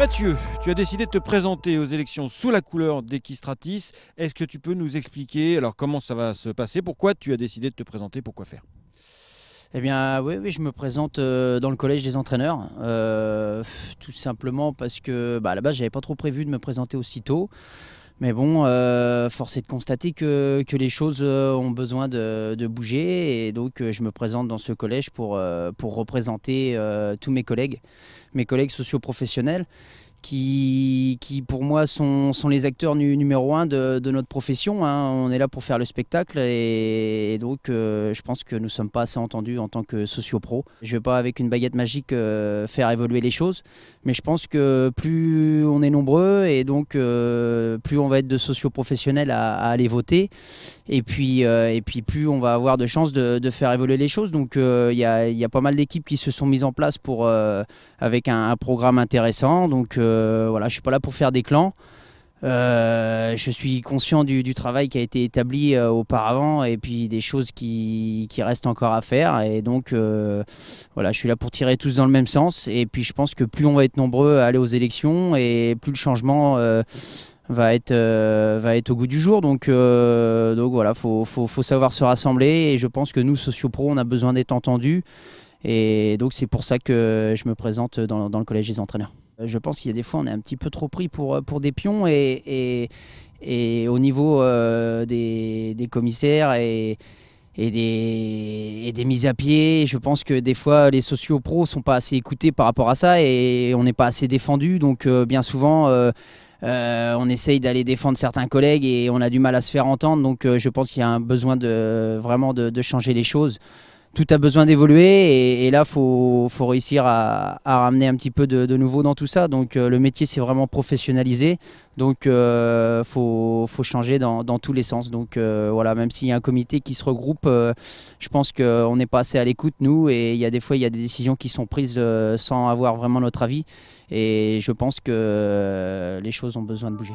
Mathieu, tu as décidé de te présenter aux élections sous la couleur d'Equistratis. Est-ce que tu peux nous expliquer alors comment ça va se passer Pourquoi tu as décidé de te présenter Pourquoi faire eh bien, oui, oui, je me présente euh, dans le collège des entraîneurs, euh, tout simplement parce que bah, à la base, j'avais pas trop prévu de me présenter aussitôt. Mais bon, euh, force est de constater que, les choses euh, ont besoin de, bouger et donc euh, je me présente dans ce collège pour, pour représenter tous mes collègues, mes collègues socioprofessionnels qui, qui pour moi sont, sont les acteurs numéro un de, de notre profession. Hein. On est là pour faire le spectacle et, donc euh, je pense que nous ne sommes pas assez entendus en tant que sociopro. Je ne vais pas avec une baguette magique euh, faire évoluer les choses, mais je pense que plus on est nombreux et donc euh, plus on va être de socioprofessionnels à, à aller voter et puis, et puis plus on va avoir de chances de, de faire évoluer les choses. Donc il y a, y, a, pas mal d'équipes qui se sont mises en place pour, avec un, un, programme intéressant. Donc euh, voilà, je suis pas là pour faire des clans. Euh, je suis conscient du, travail qui a été établi euh, auparavant et puis des choses qui, restent encore à faire. Et donc, voilà, je suis là pour tirer tous dans le même sens. Et puis, je pense que plus on va être nombreux à aller aux élections et plus le changement va, être, va être au goût du jour. Donc, donc voilà, faut, savoir se rassembler. Et je pense que nous, sociopro, on a besoin d'être entendus. Et donc, c'est pour ça que je me présente dans le collège des entraîneurs. Euh, je pense qu'il y a des fois, on est un petit peu trop pris pour, euh, pour des pions et, au niveau euh, des, commissaires et, des, des mises à pied, je pense que des fois, les sociaux pros sont pas assez écoutés par rapport à ça et on n'est pas assez défendu. Donc, bien souvent, on essaye d'aller défendre certains collègues et on a du mal à se faire entendre. Donc je pense qu'il y a un besoin de, vraiment de changer les choses tout a besoin d'évoluer et, là, il faut, réussir à, ramener un petit peu de, nouveau dans tout ça. Donc, euh, le métier c'est vraiment professionnalisé. Donc, il euh, faut, changer dans, tous les sens. Donc, euh, voilà, même s'il y a un comité qui se regroupe, je pense qu'on n'est pas assez à l'écoute, nous. Et il y a des fois, il y a des décisions qui sont prises sans avoir vraiment notre avis. Et je pense que les choses ont besoin de bouger.